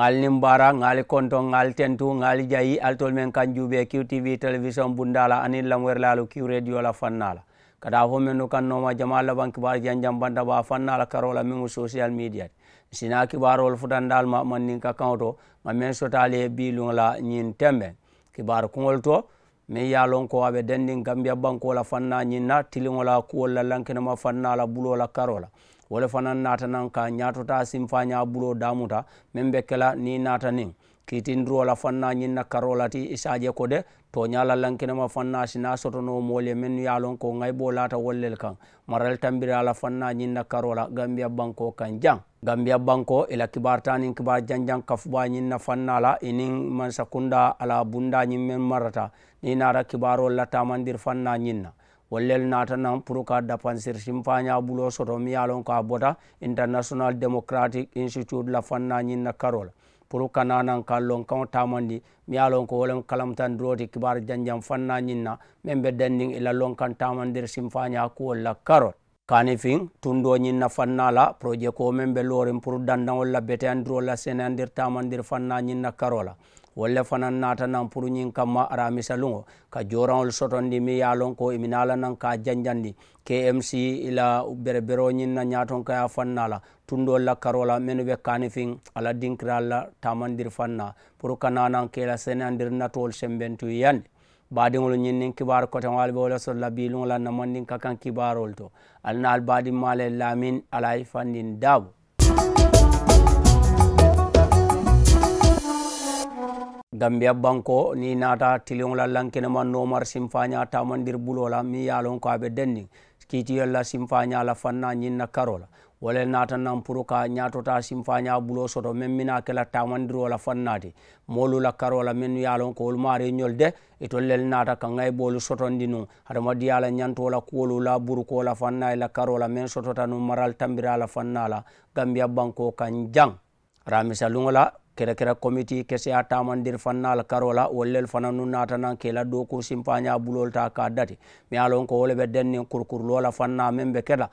ngal nimbara ngal konto ngal tentu ngal jayi altol men kanjube qtv television bundala anin lamwer lalu q radio la fannala kada fo men no kannoma jama laban kibar jan jambanta ba fannala karola mi social media sina kibarol futandal ma mannin ka kanto ma men sotale bilungla nyin tembe kibar kungol to min ye ko aɓe dendin gambia banko la fanna ñinna tiliŋo la la lankinama fanna la bulo la karo la wole fana natanan ka ñatota simfaña bulo damuta min be kela ni natanin kitindirola fanna ñinna karolati isaje ko de to ñala lankinema fanna sina sotono moolie min yalon ko gaybo lata wollel kan maral tambirala fanna ñinna karola gambia banko kan jang gambia banko ila kibar tanin kibar janjang kafuba ñinna fannala inin mansa kunda ala bundañin min marata ni nara kibaro lattamandir fanna ñinna wollel nata nan pour ka dapansir simpaña bulo soto mi ye lon ko a bota international democratic institute la fanna ñin na karola pour kananan ka lon kaŋo tamandi mi ye lon ko wolem kalamtan duroti kibar janjam fanna ñin na meŋ be dandin ila lon kan tamandir simfaña kuwol la karol kani fiŋ tundo ñin na fanna la projet ko meŋ be lorin pour dandaŋol la beteyandirol la seneyandir tamandir fanna ñin na karo la wolle fana naata nan pour ñin kamma aramisa lungo ka joraŋol sotondi mi ye lon ko iminala nan ka janjandi kmc i ila bereberoñin na ñaton kaya fanna la tundol la karo la menu be kanifin ala dinkiral la tamandir fanna pour kananan la senandir natol sembentu yandi baadiŋolu ñiŋ niŋ kibaar koteŋo ali be wo le soto la biiluŋo la namandiŋ ka kaŋ kibaarolu to ali na ali baadiŋ maa le laamiŋ ala ye fandiŋ daabu gambiya banko ni nata tiliola la lankenema nomar simfaña tamandir bulo la miŋ ye a ko a be dendiŋ kiitiyol la la fanna ñiŋ na karo la wala naata naŋ pour ka ñaatota simfaña bulo soto meŋ mina ke la tamandiro la fannaati moolu la karo la meŋ ye a loŋ ko wolu maari ñol de itol lel naata kaŋa ye boolu sotondi nuŋ la ñanto la buruko la fanna la karo la meŋ sotota maral tambira la fanna la gambiya banko kan jaŋ aramisaluŋo la Kere kere committee kese a tamandir la karola wollel fana nu natanan kela do kursin paña bulol ta ka dati mi alon ko wole ɓe dennin kurkurlola fanna men ɓe keɗa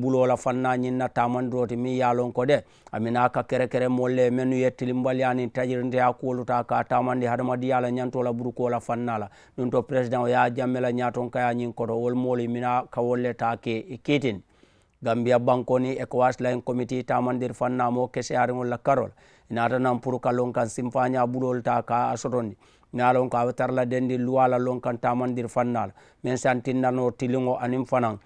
bulola fanna ñinna tamandiroti mi yalon ko de amina ka kere molle menu yettilimbaliyanin tajirinte a kuwoluta ka tamandi hadamadiyala ñantola burukola fannala ɗum to président o ya jammela ñaton kaya ñin koto wol moolu mina ka wolle ta ke kiitin gambia bankoni ecowas layin committee tamandir mo kese ariŋol la karol inata nan pour lonkan lon kan simfaña ɓuɗol ta ka a sotondi ka tarla dendi luwala lon kan tamandir fannala min santinnano tiliŋo anin fanan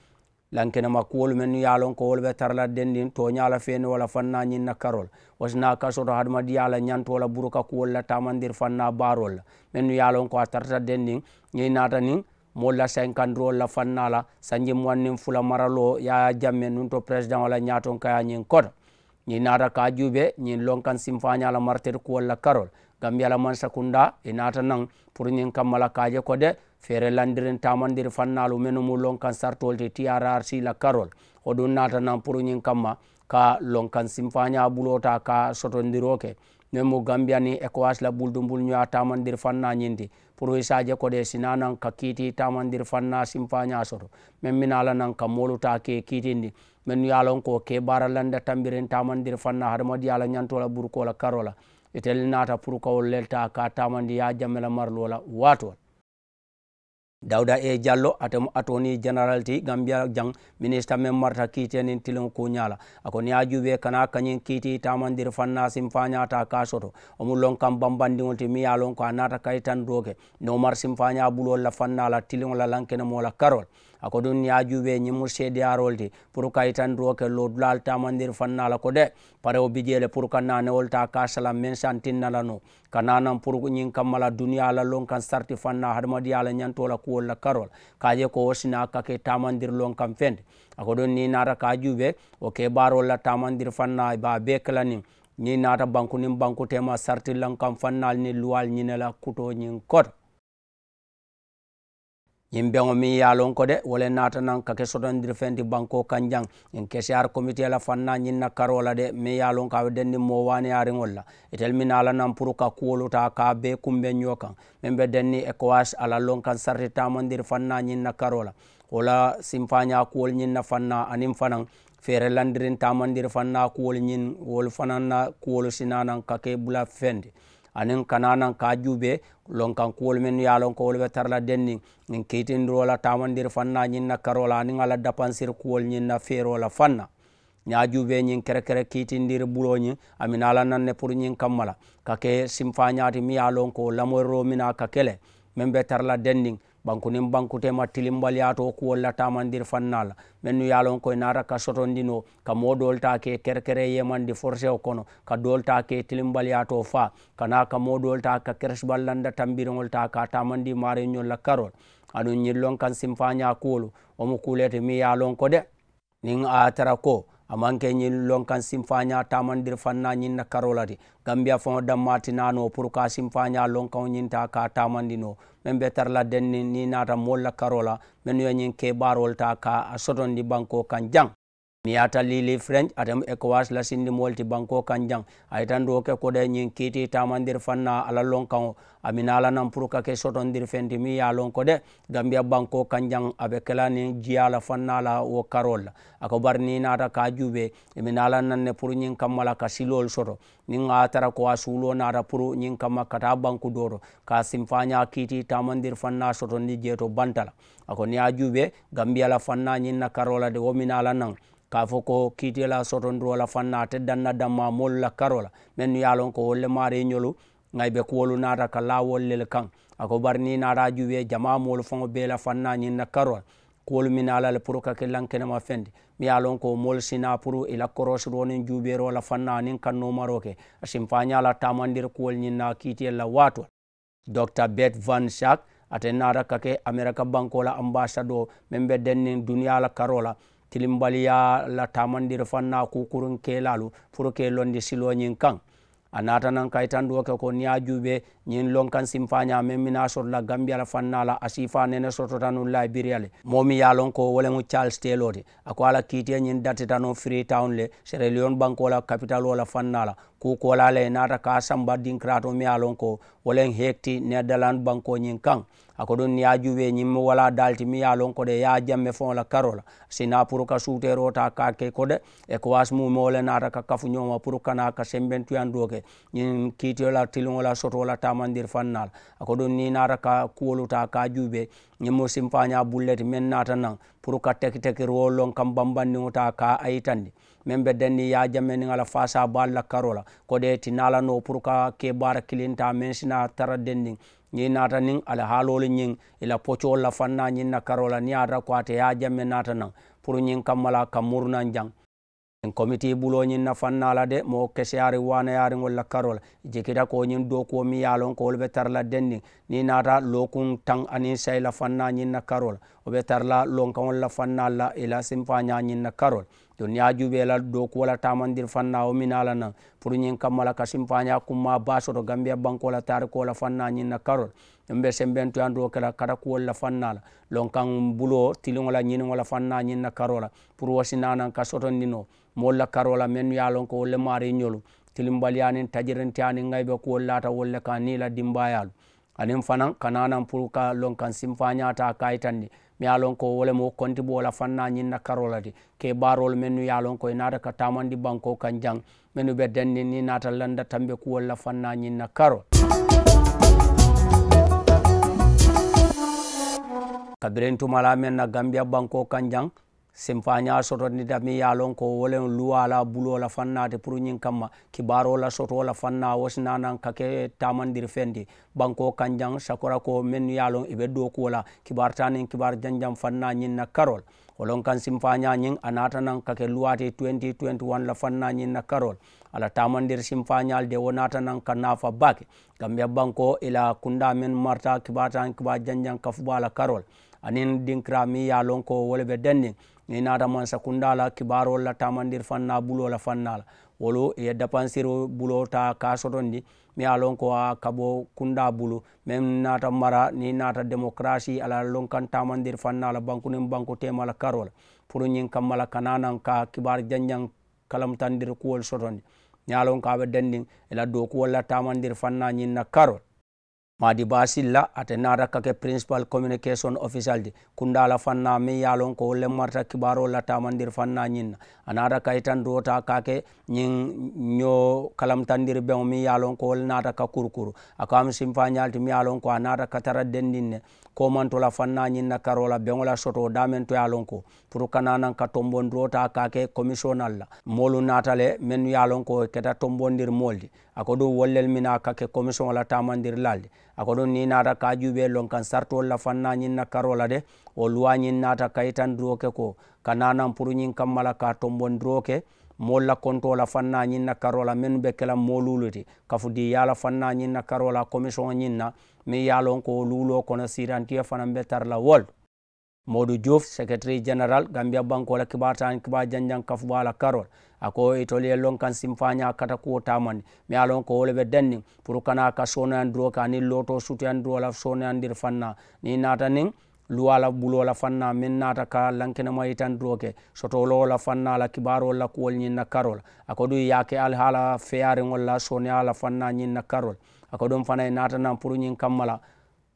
lankenema kuwolu men ye ko wolu ɓe tarla dendin toñala feni wala fanna ñinna karol wasna ka soto hadamadiya la ñantola buruka kuwol la tamandir fanna barol la men ye lon ko a tarta dendin ñi nata nin moolu la la fanna la sanji fula maralo yaya jamme nun to président wala ñaton kaya ñin koto ñin naata ka juuɓe ñin lonkan simfañala martéte ku walla karol gam yala man sakunda e naata nan pour ñin kammala kaje ko de feere landirin tamandiri fannalu menu mu lonkan sartolte tiyara arsila karol hoɗum naata nan pour ñin kamma ka lonkan simfaña ɓulota ka sotondiroke okay. nemo gambia ni ecowas la buldumbul ñoya tamandir fanna ñindi pour isaje kode sina nan ka kiiti tamandir fanna simpaña soto men minala nan ka molu ta ke kiitindi min yalon ko ke baralanda tambirin tamandir fanna hadamadi yala ñantola burkola karola itel nata pour kawol lelta ka tamandi ya jamela marlo la watol dawda e diallo atemo atoni généralti gambia jang ministre men marta kiitenin tilin ku ñala akoni yajuuɓe kana kañin kiiti tamandir fannasim fañata ka soto omu lon kam bambandiol ti mi ya lon ko a nata kay tan doke nomar sim fañabulol la fannala tilinola lankenemola karol ako ɗum yajuɓe ñimmur seedi arolti pour ka yitandiro ke lo dulal tamandir fannala ko de pare o bijele pour ka nanewol ta kasala men santinnala no kananan pour ñin kammala duniya la lon kan sarti fanna hadamadiya la ñantola kuwol la karol kaje ko wosina kake tamandir lon kan fende ako dun ni nata ka juɓe o ke barol la tamandir fanna ba be kalanin ñi nata banku nin banku tema sarti lan fannal ni luwal ñinela kuto ñin koto yimɓeŋo min yalon ko de wole natanan kake sotondir fendi banko kanjang en kesi ar comité la fanna ñinna karola de min yalon kawe denndi mo wani ariŋolla etel min alanan pour ka kuwoluta ka be kumben ño kan min ɓe denni ecoas ala lon kan sarti tamandir fanna ñinna karola wola simfaña kuwol ñinna fanna anin fanan fere landirin tamandir fanna kuwol ñin wol fananna kuwolu sinanan kake bula fendi anin kananan jube lonkan kuwol men ye lon ko wol ɓe tarla denni in keytindirola tamandir fanna ñinna karola anin ala dapansir kuwol ñinna feerola fanna jube ñin kerekere kiitindir buloñi amina ala nanne pour ñin kammala kake simfañaati mi ye lon ko lamoyrro mina ka kele men ɓe tarla denndin banku nin banku tema tilimbal yato ko wollatamandir fannala min nu yalon koye nara ka sotondino ka mo doltake kerkere yemandi forcé o kono ka doltake tilimbal yato fa kana ka mo dolta ka keresballanda tambirgol ta ka tamandi mari ñolla karol aɗum ñillon kan simfaña kuolu omo kulete mi yalon ko de nin a tara ko amanke ñin lonkan simfaña tamandir fanna ñin na karolati gambia fon dammatinano pour ka simfaña lonkan ñinta ka tamandino men be tarla denni ni nata molla karola men yo ñin ke barol ta ka a sotondi banko kan jang mi yata lili french atem écoas la sindi molti banko kan jang ayitan do ke koɗe ñin kiiti tamandir fanna ala lon kan o amin alanan pour kake sotondir fenti mi ya lon ko de gambia banko kan jang aɓe kelani jiyala fannala wo karolla ako bar ni nata ka juuɓe emin alananne pour ñin kammala ka silol soto ni a tara ko a suulo nata pour ñin kamma kata banku doto ka simfaña kiiti tamandir fanna soto ndi jeeto bantala ako ni a juuɓe gambiyala fanna ñinna karolla de womin alanan ka fo ko kiitela sotondirola fannate danna damma molla karola min nu yalon ko wolle maare ñolu ay ɓe kuwolu nata ka lawollel kan ako ɓarni nata juwe jama molu fano bela fanna ñinna karol kuwolu min alal pour kake lankenema fende mi yalon ko mol sina pour ila korosirwonin juɓerola fanna nin kannomaro ke asimpañala tamandir kuwol ñinna kiitella watol docr bet van shak aten nata kake america bankola ambassado min ɓe dennin duniyala karola tilimbaliya la tamandiri fanna kukurun kelalu pour ke londi silo kan a nata nan ke ko niya juube ñin lonkan simfaña men mina la gambia la fanna la asifa nene sotota nun liberia le momi ya lon ko wolemu charles taylor de ako ala kiitiye ñin datita no freetown le sere leone banko la capital o la fanna la kukola le nata ka samba dinkirato mi ya lon ko wolen hekti netherland banko ñin kan ako ɗon ya juwe ñimme wala dalti mi ya lon ko de ya jamme fon la karola sina pour ka suutero ta ka ke ko de e ko was mum ole nata ka kafu ñoma pour kana ka la ñin kiitiyola tiliŋola la ta camandir fannal ako ɗum ni nata ka kuwoluta ka juuɓe yimmo simpaña bullete min nata nan pour ka teki teki rowollon kam bambanniota ka ayitandi min ɓe denni yajamenni ala fasa balla karola koɗe ti nalano pour ka ke bara kilinta min sina tara dendin ñi nata nin ala haalolu ñin ila pocolla fanna ñinna karola ni ata ko ata yajamme nata nan pour ñin kammala ka murnan jang en comité buloñin na fannala de mo keseyari wanayari la karola jikita koñin dokuwo mi yalon ko wol tarla denndin ni nata lokun tan anin sayla fanna ñinna karola oɓe tarla lonkan walla fannalla ila simfaña ñinna karola to ni a juɓela doku wala tamandir fanna o minala nan pour ñin kammala ka simfaña kumma basoto gambia bankola tari kola fanna ñinna karola ɗum ɓe sembentoyan kela kata kuwol la fanna la lonkan bulo tiliŋola la fanna ñinna karola pour wasinanan ka sotondino mo wolla karola men yalon ko wolle maari ñolu tilimbaliyanin tajirinti anin gayɓe ko wollata wolle ka nila dimbayalu anin fanan kananan pour ka lon kan simfañata kayitandi mi yalon ko wole mo konti bola fanna ñinna karola di ke barol men nu yalon koye nata ka tamandi banko kan jang menu ɓe denni ni nata landa tambe ko wolla fanna ñinna karol kabirin tumala men na gambia banko kan jang simfaña sotonida mi yalon ko wolen luwala la fannate pour ñin kamma kibaro la soto la fanna wosinanan kake tamandir fendi banko kanjang sakora ko men yalon ibe do kuwola kibar tanin kibar janjam fanna ñin na karol olon kan simfaña ñin anata nan kake luwate 2021 la fanna ñin na karol ala tamandir simfañal de wonatanan ka nafa bake gambia banko ila kunda men marta kibar kibatan kiba janjang kafubala karol anin dinkra mi yalon ko wole be e naatamaŋ sakundala kibarol la tamandir fanna bulo la fannala wolu ye dépensir bulo ta ka sotondi mi a lon ko a kabo kunda bulu même naata mara ni naata démocratie ala lon kan tamandir fannala bankunin banku temala karola pour ñin kammala kananan ka kibar janjang kalamtandir kuwol sotondi mi a lon ko aɓe dendin ela do kuwol la tamandir fanna ñin na karol madi basilla ate naraka ke principal communication official di kundala fanna mi yalon ko le marta kibaro la tamandir fanna nyinna anata kayitan dota kake ñin ño kalamtandir beŋo mi yalon ko wol nata ka kurukuru akam simfa ñalti mi yalon ko anata ka tara dendin ne komantola fanna ñin na karola beŋo la soto damen to yalon ko pour kananan ka tombon dota kake commissionnal la molu natale men yalon ko keta tombondir moldi ako wollel mina kake commission la tamandir lalde ako ni nata ka juɓe lon kan sartol la fanna ñin na karola de o luwa ñin nata kayitan duroke ko kananan pour ñin kammala ka tombondiro ke moolu la kontola fanna ñin na karo la be kela moolulu ti di yala fanna ñin na karo la commission ñin na min ye lon ko luulo kono sirantiye fanan be tara la wol modu diouf secretary general gambia banko la kibar tan janjan kafu bala karol ako itoli e lon kan simfanya kata ko tamani mi alon ko wole denni pour kana ka sona andro ka ni loto sutu andro la sona andir fanna ni nata nin luwala ɓulola fanna min nata ka lankinama itandiroke sotolowola fanna la kibarolla kuwol ñinna karol akoɗum yaake al hala feyariolla soni ala fanna ñinna karol akoɗum fanay e natanan pour ñin kammala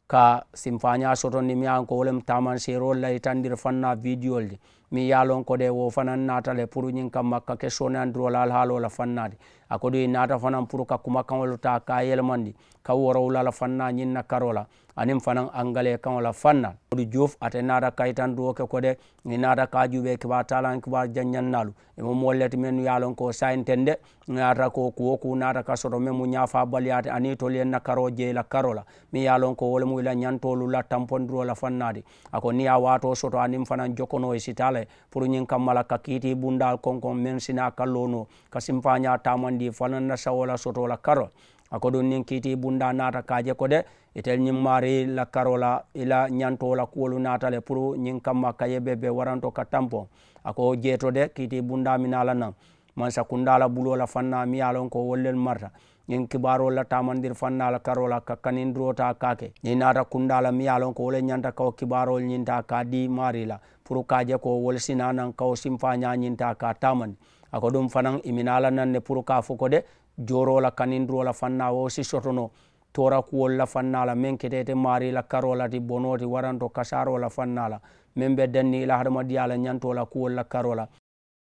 ka simpaña soto ni mi an ko wolem tamanserolla itandir fanna videol di mi yalon kode wo fanan natale pour ñin kamma kake soni andirola al halola fannadi akoɗo nata fanan pour ka kuma kaŋolu ta ka yelemandi ka worowulala fanna ñinna karola anin fanan angale kaŋola fanna oɗo jof ate nata kaytan duwoke kode inata ka juɓe kiba talan kiba janñannalu emo mollete men yalon ko sayinten de nata ko kuwo ku nata ka soto men mu ñafa baliyate ani tol yenna karo jeyla karola mi yalon ko wole muyla ñantolu la tampondirola fannadi ako niya wato soto anin fanan jokkono e sitala pour ñin kammala ka kiiti bundal konkon men sina kallono ka simpaña tamandi andi fana nasawola sotola karo ako ɗum nin kiiti bunda nata kaje ko de etel ñin mari la karola ila ñantola kuwolu natale pour ñin kamma kayeɓe ɓe waranto ka tampon ako jeeto de kiiti bunda minala nan mansa kundala bulola fanna mi yalon ko wollel marta ñin kibaro la tamandir fannala karola ka kanin durota kake ni nata kundala mi yalon ko wole ñanta kao kibarol ñinta ka ɗi marila pour kaje ko wol sina nan kao simfa ñañinta ka tamandi ako ɗum fanan iminala nanne pour ka fo ko de jorola kanindirola fanna wo si sotono tora kuwol la fannala men ketete maari la karola ti bonoti waranto kasarola fannala men be danni ila hadamadiyala ñantola kuwol la karola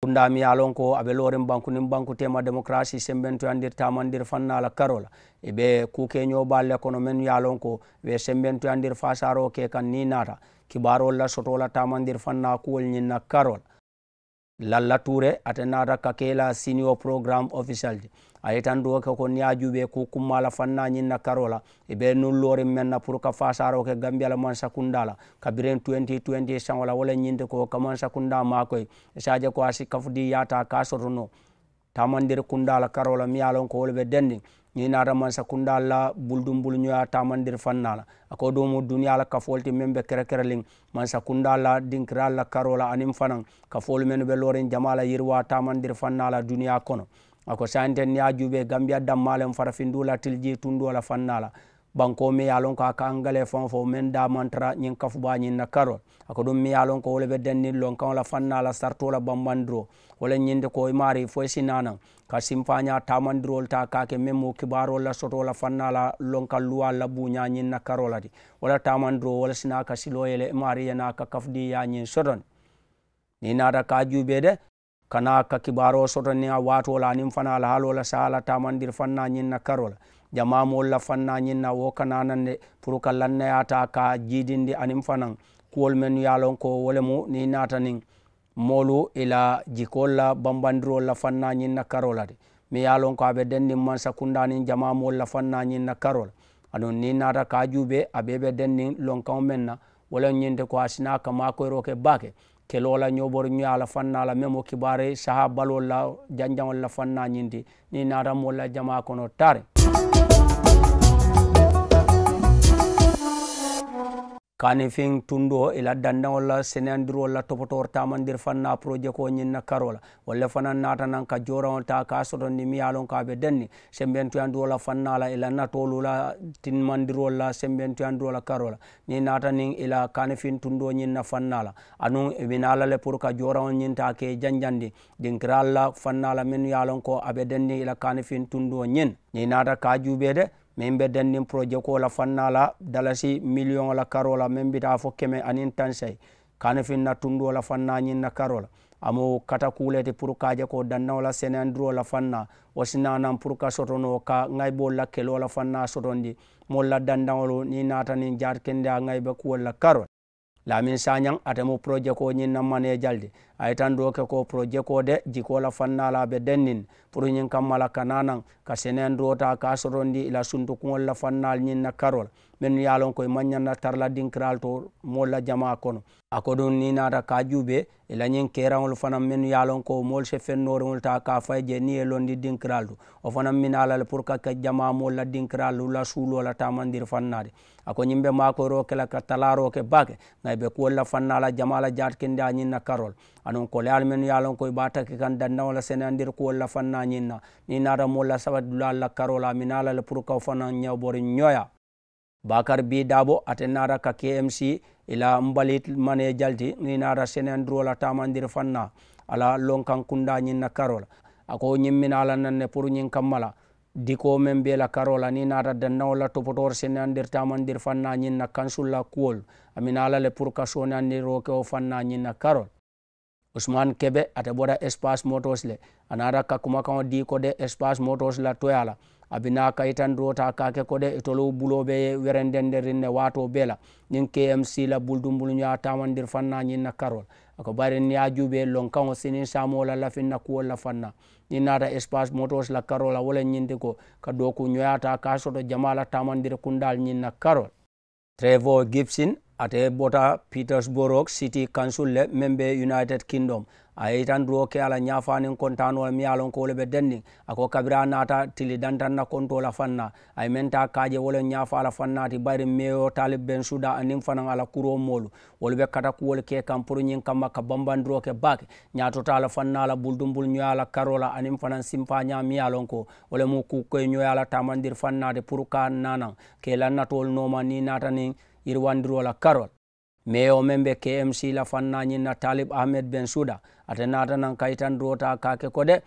kundami yalon ko aɓe lorin banku nin banku tema démocratie sembentoyandir tamandir fannala karola eɓe kukeño balle kono men yalon ko ɓe sembentoyandir fasaro ke kan ni nata kibarol la sotola tamandir fanna kuwol ñinna karola lalla touré ata nata ka keela sinio programme official ji a yitan do ke ko ñajuɓe ko kummala fanna ñinna karola e ɓe nullori menna pour ka fasaroke gambiala mansakundala kabiren 2020 chan wala wala ñinde ko ka mansakunda makoye e, e sadia ko a si kafudi yata ka sotono tamandir kundala karola miyalon ko wolɓe denndi ñiŋ naata mansa kundaalu la buludumbulu ñoŋ ye a taamandiri fanna la a ko doomu duniyaa la kafoolu ti meŋ be kerekereliŋ mansa kundaalu la dinkiraalu la karoo la aniŋ fanaŋ kafoolu mennu be looriŋ jamaa la yiriwaa taamandiri fanna la duniyaa kono a ko sayinteŋ niŋ ye a juubee gambiya danmaa lem farafinduu la tili jee tundoo la fanna la banko mi yalon ko aka engalais fon fo min damantara ñin kafuɓañin na karol ako ɗum mi yalon ko wole ɓe dennin lon kan wala fannala sartola bambandiro wole ñinde ko maari fo e sinanan ka simpaña tamandirol ta kake min mo kibaro la soto la fannala lonkan luwa labuñañin na karolati wala tamandiro wala sina ka siloyele maari yana ka kafdi yañin soton ni nata ka juɓe de kana ka kibaro soto ni a watola nin fanala halola sahala tamandir fanna ñin na karola jamamol la fannañinna wokananande pour ka lannayata ka jidindi anin fanan kuwol men yalon ko wolemu ni natanin molu ila jikol la bambandirol la fannañinna karola de mi yalon ko aɓe dendin man sakundanin jamamol la fannañinna karol aɗon ni nata ka juɓe aɓeɓe dendin lonkan menna wolen ñinte ko asina ka makoyro ke bake kelola ñobor ñoyala fannala memo kibare saha balol la janjangol la fannañinde ni natamolla jama kono tare kanifin tundo ila dandaŋol la seneyandirol la topotor tamandir fanna projet ko ñinna karo la walla fana nata nan ka joraŋol ta ka sotondi mi ye lon ka be denni sembentuyandirol la fannala la ila natolu la tinmandirol la sembentuyandirol la karo la ni nata nin ila kanifin tundo ñinna fanna la anuŋ ibina le pour ka joraŋol ñinta ke janjandi dinkiral la fanna la minnu ko abe denni ila kanifin tundo ñin ni nata ka jube de min be dennin projet kola fannala dalasi million la karola min mbita fo keme anin tansay kane finna tundu la fannañinna karola amo kata kulete pour kaje ko dannawla senandiro la fanna wasinanan pour ka sotono ka gaybo lakkelola fanna sotondi molla dandawlo ni natanin jatkendea gayɓe kuwolla karol lamin sañan atemo projet ko ñinna mane jalde ay tan doke ko projet ko de jikola fannalaɓe dennin pour ñin kammala kananan ka senen dota ka sorondi ila suntu kugolla fannal ñinna karol min yalon koye mañanna tarla dinkiral to molla jama kono a ko ɗum ni nata ka juuɓe ila ñin keraol fanan min yalon ko mol se fennorol ta ka fay je ni e londi dinkiral to o fanan min alal pour kakke jama molla dinkiral lula suulola tamandir fannade a ko ñimɓe makoyroke la ka talaroke bake gay ɓe kuolla fannala jamala jatkindi a ñinna karol anon ko laal men yalon koy bata ke kan danna wala senandir ko wala fanna nyinna ni nara molla sabat dula la karola minala le pour ka fana nyabori nyoya bakar bi dabo atenara ka kmc ila mbalit mane jalti ni nara senandir wala tamandir fanna ala lonkan kunda nyinna karola ako nyimminala nanne pour nyin kammala diko men be la karola ni nata dannawo la topotor sene tamandir fanna ñin na kansul la le pour kasone andir o ke o fanna ñin na usman kebe ate bota espace motos le anara kakuma kao di kode espace motos la toyala abina kaitan dota kake kode itolow e buloɓe werendenderinne wato bela nin kmc la buldumbulña tamandir fanna ñinna karol ako barinya juɓe lon kao sinin samola lafinna kuwol la fanna ni nata espace motos la karol a wole ñinti ko ka doku ñoyata ka soto jamala tamandir kundal ñinna karol trevo gibson ate bota petersburg city council le meŋ be united kingdom a ye tan ke ala ñafanin kontanol mi ye lon ko wole be dendiŋ a kabira naata tili dantanna kontola fanna a ye meŋ ta kaje wole ñafa ala fanna ti bari meyo tali ben suda aniŋ fanaŋ ala kuro molu wolu be kata kuwol ke kan pour ñin kamma ka bambanduro ke bake ñatota la fanna la buldumbul ñoyala karola karo la aniŋ fanaŋ ko wole mu kukoy ñoyala la tamandir fanna pour ka nanaŋ ke la noma ni nata niŋ irwandirola carol mayo men ɓe kmc la fannañinna talib ahmed ben suda ata natanan kaytan rota kake kode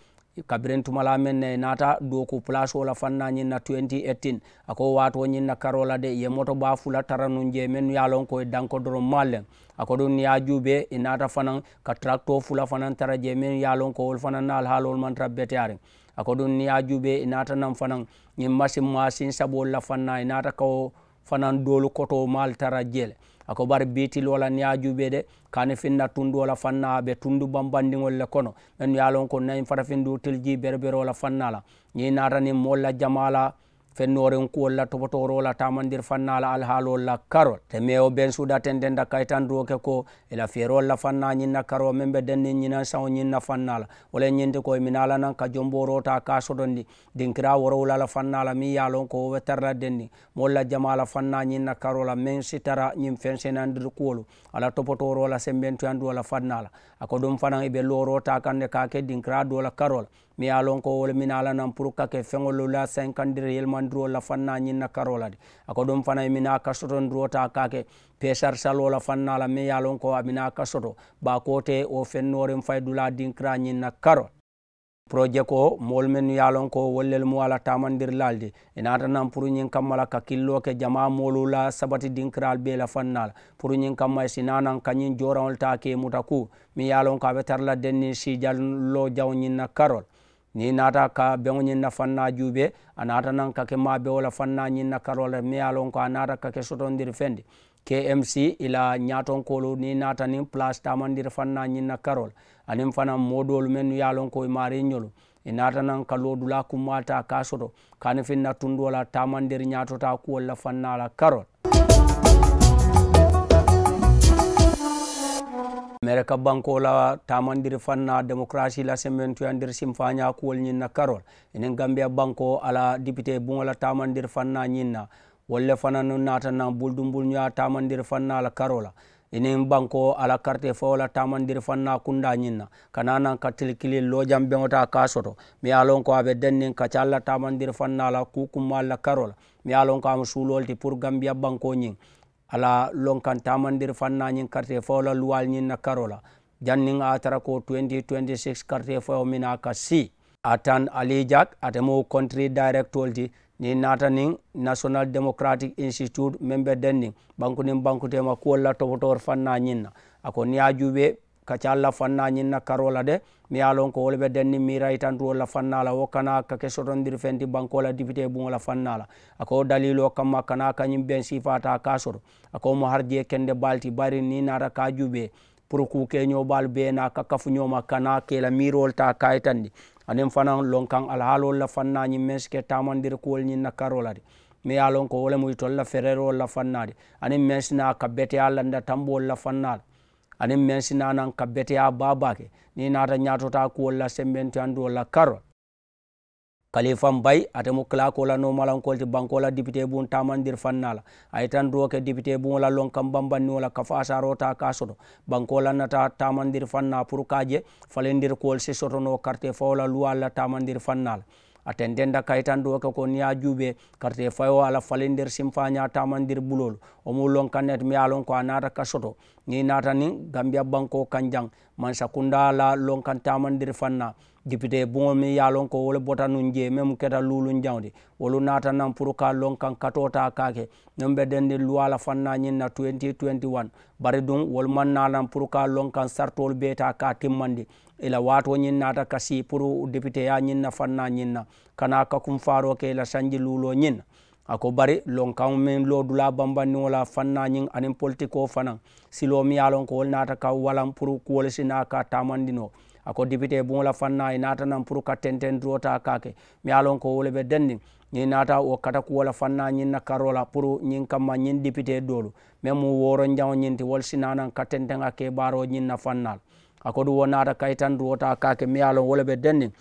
kabiren tumala men ne nata dow ko place wola fannañinna 2018 ako wato ñinna karola de yemoto ba fula taranun je men yalon koye dankodoro mallen ako ɗum yajuɓe e nata fanan ka tracto fula fanan tara je men yalon ko wol fanan nal halol man tra betare ako ɗum yajuɓe e nata nan fanan in masin masin saabu wolla fanna e nata kawo fanan dolu koto maltara jele ako bar bitil wala ñajuɓe de kane finna tundu wala fannaɓe tundu bambandigolle kono men yalon ko nayi farafindu tilji berbere wala fannala ñinatani molla jamala fennoren kuwol la toɓotorol tamandir fannala la alhaalol la karol temewo ben suuda tenden da kaytanduwo ke ko ela fierol fanna ñinna karo men ɓe denni ñinan sawo ñinna fanna la wala ñinde koye minala ka jomborota ka soɗondi dinkira worowla la fanna mi yalon ko wowe tarla denni molla jamala fanna ñinna karola la men sitara ñin fen senandir kuwolu ala toɓotoro la sembentuyanduwo la fanna la ako ɗum fanan eɓe lorota kande ka dinkira do la mi ye lon ko wole min ala nan pour ka ke feŋolu la cinquante yelmandiro la fanna ñin na karo la de a ko ɗum fana mina ka sotondiro ta ka ke pesar salo la fanna la min ye lon ko amina ka soto ba kote o fennorin faydula dinkira ñin na karo projet ko moolu men ye lon ko wollel mu ala tamandir laalde e naata nan pour ñin kamma la ka killo ke jama moolu la sabati dinkiral be la fanna la pour ñin kamma e sinanan kañin joraŋol ta ke muta ku min ye lon ko aɓe tarla denni sijal lo jaw ñin na karol ni nata ka beŋo ñinna fanna juuɓe a nata nan kake maɓe wala fanna ñinna karola miya lon ko a nata kake sotondir fende kmc ila ñatonkolo ni nata nin place tamandir fanna ñinna karol anin fana modolu men nu ya lon ko e mari ñolu e nata nan ka lodula kummata ka soto kani finna tunduwola tamandir ñatota kuwolla fannala karol amerika banko la tamandiri fanna démocratie la semmentuyandir simfaña kuwol ñinna na karol enen gambia banko ala député buŋo la tamandiri fanna ñinna wolle fana nu naata buldumbul ñoya tamandir fanna la karola inin banko ala karte fo la tamandiri fanna kunda ñinna kana nan ka tilikili lojam beota ka soto mi ye lon ko abe dennin kaca alla tamandiri fanna la kukumma la karola mi ye lon ko ama suulol pour gambiya banko ñing ala lonkan lonkantamandir fannañin quartier fo la luwal ñin na karola janning a tara ko 2026 quartier fo mina ka si atan ali jak atemo country directol ti ni nata nin national democratic institute membe banku dennin banku tema kuwol la topotor fannañin na ako ni a juuɓe kaca allah fanna ñinna karola de mi ya lon ko wolɓe denni mirayi tan duwolla fannala wo kana kake sotondir fenti bankola député bugola fannala ako dalilo kamma kana kañum ɓen sifata ka soto ako mo harje kende balti bari ni nata ka juɓe pour kukeñobal bena kakafuñoma kana kela mirol ta kayi tan di anen fana lon kan alhaalolla fannañim men sike tamandir kuwol ñinna karola de mi ya lon ko wolemuy tolla ferere olla fannade anen men sina ka bete allah nda tambo olla fannala aniŋ meŋ si naanaŋ ka beteya baabaa ke niŋ naata ñaatota kuwol la sembentoyanduwol la karo kalifan bay ate mu kilako la nomalankol ti banko la député bun tamandir fanna la ay tan do ke député bun la lon kam bambanni la ka fasaro ta ka soto banko la nata tamandir na pour ka je falindir kuwol si soto no carte fawo la loi la tamandir fanna la ate ndenda kaytan ɗo ke ko niya juuɓe karte fayo ala falin nder simfaña tamandir bulol omo lonkanet mi yalon ko a nata kasoto ni nata ni gambia banko kanjan man sakunda ala lonkan tamandir fanna dipité bugo mi yalon ko wole bota nun je même keta lulun jawde wolu nata nan pour ka lonkan katota kake non ɓe denndi luwala fanna ñinna 2021 bari ɗum wol man nanan pour ka lonkan sartol beeta ka timmandi ila wato ñinnata kasi pour député ya ñinna fanna ñinna kana kakum faro ke ila sañdi lulo ñinna ako bari lon kan min lodula bambanni wala fanna ñin anin politique o fana silo mi yalon ko wol nata ka walan pour kuwol sina ka tamandino ako député bola fanna e natanan pour ka tenten drota kake mi yalon ko wolɓe denni ñi nata o kata kuwola fanna ñinna karola pour ñin kamma ñin député dolu mais mo woro jaw ñinti wol sinanan ka tentenga ke baro ñinna fannal ako ɗum wonata kaytan duwota kake miyalon wole ɓe denɗin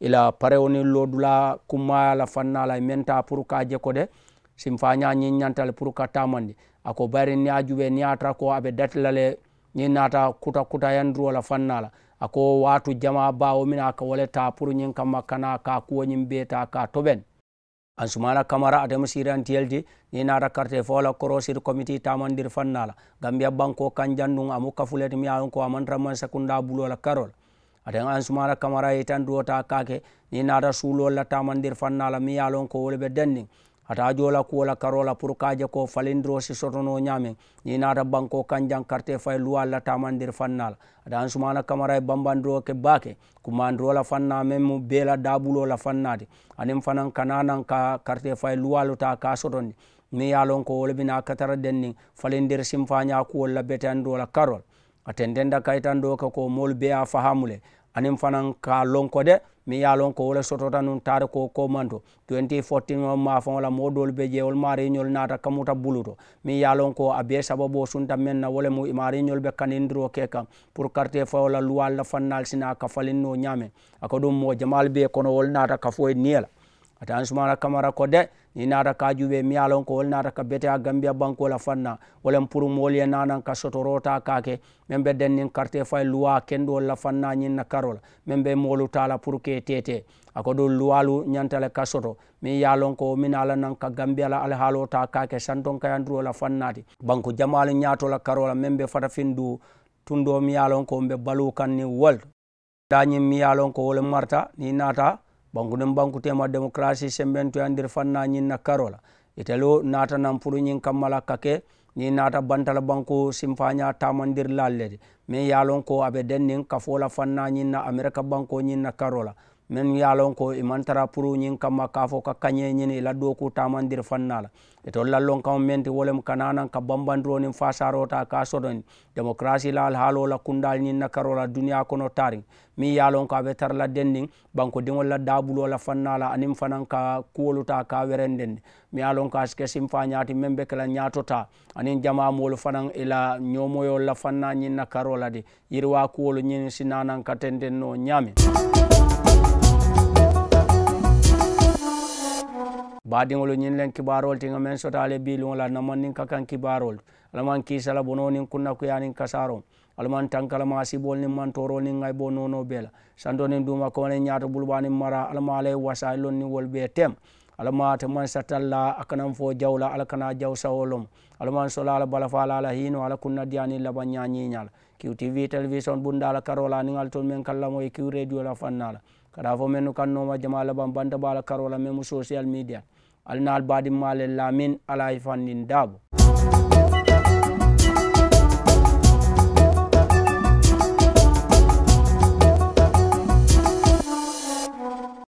ila pare woni lodula kummayala fannala e menta pour ka jekko de sim faña ñiññantal pour ka tamandi ako bayri niajuɓe niyata ko aɓe datilale ñinnata kuta kuta yandurola fannala ako watu jama bawomina ka wole ta pour ñin kamma kana ka kuwoñin ɓeeta ka toɓen an sumana kamara atema sirian tld ni nata carte fola korosir comité tamandir fannala gambia banko kanjandun amu kafulet mi ayon ko amantraman sakunda bulola karol aten an sumana kamara e tan kake ni nata suulol la tamandir fannala mi yalon ko wole ɓe hata jola kuwola karola pour kaje ko falindiro si sotono ñamen ni nata banko kanjan quartier fay loi la tamandir fannala ada an sumana camara e bambandiro ke bake kumandiro la fanna men mo bela dabulo la fannade anin fanan kananan ka quartier fay loi lota ka sotondi mi yalon ko wolobina katara denni falindir simfaña kuwol la bete andirola karol atendenda kaytan do ka ko molu beya fahamule anin fanan ka lonko de mi ya lon ko wole sotota nun tare ko komanto 2014 o ma fan wala modol be je wol mari nyol nata kamuta buluto mi ya lon ko abe sababu sunta men na wole mu mari nyol be kanindro ke kam pour quartier fa wala luwal la fannal sina ka falin no nyame akodum mo jamal be kono wol nata ka foy niela atan sumana camara ko de ni nata ka juɓe miyalon ko wol nata ka bete a gambia banque wola fanna wolen pour molie nanan ka soto rota kake min ɓe denni quartier fay loi kendo wolla fanna ñinna karol min ɓe molutala pour ke tete a ko ɗo luwalu ñantale ka soto min yalon ko min ala nan ka gambiala alhaalo ta kake santon kayandiro la fannati banque jamalu ñatola karola min ɓe fata findu tundo miyalon ko ɓe balu kanni wol daañin miyalon ko wol marta ni nata banku ɗum bankutema démocratie sembentoyandir fanna ñinna karola itelo naata nanpuru ñin kammala kake ni nata bantala banku simfaña tamandir lallede min yalon ko aɓe den kafola fanna ñinna america banko ñinna karola men ye a lon ko i e man tara puru ñiŋ kamma ka fo ka kañe ñini la dooku tamandir fanna la itol e la lon menti wolem kananan ka bambandiro niŋ fasarota ka sodoni démocratie la alhaalo la kundal ñiŋ nakaro la duniya kono tariŋ miŋ ye a lon ko a be tara la dendiŋ banko diŋol la daabulo la fanna la aniŋ fanaŋ ka kuwolu ka werendendi miŋ ye a lon a si ke sinfa ñaati meŋ be ke la ñaatota aniŋ jamamoolu fanaŋ i e la ñomoyol la fanna ñiŋ nakaro la de yiriwa kuwolu ñiŋ si nanan ka tenden no baadiŋolu nyin len kibarol tiŋa meŋ sota le bilu la namon nin ka kibarol alaman kisala bono kunna ku niŋ kasaaro alamaŋ tankala maasiboolu niŋ mantoorolu niŋ nin noono bono la santo niŋ duuma koma mara alama ala ye wasaayiloŋ niŋ wolu alama te maŋ satal la a fo jawla alkana jaw sawolum sola bala fala la ala ala kunna diya niŋ labaŋ ñaañiiña la qtv bunda la karola la niŋ ala tolu radio la fanala kada fo mennu kaŋ nooma jama labaŋ ban banda bala karola la social media alna albadin male lamin alay fannin dabo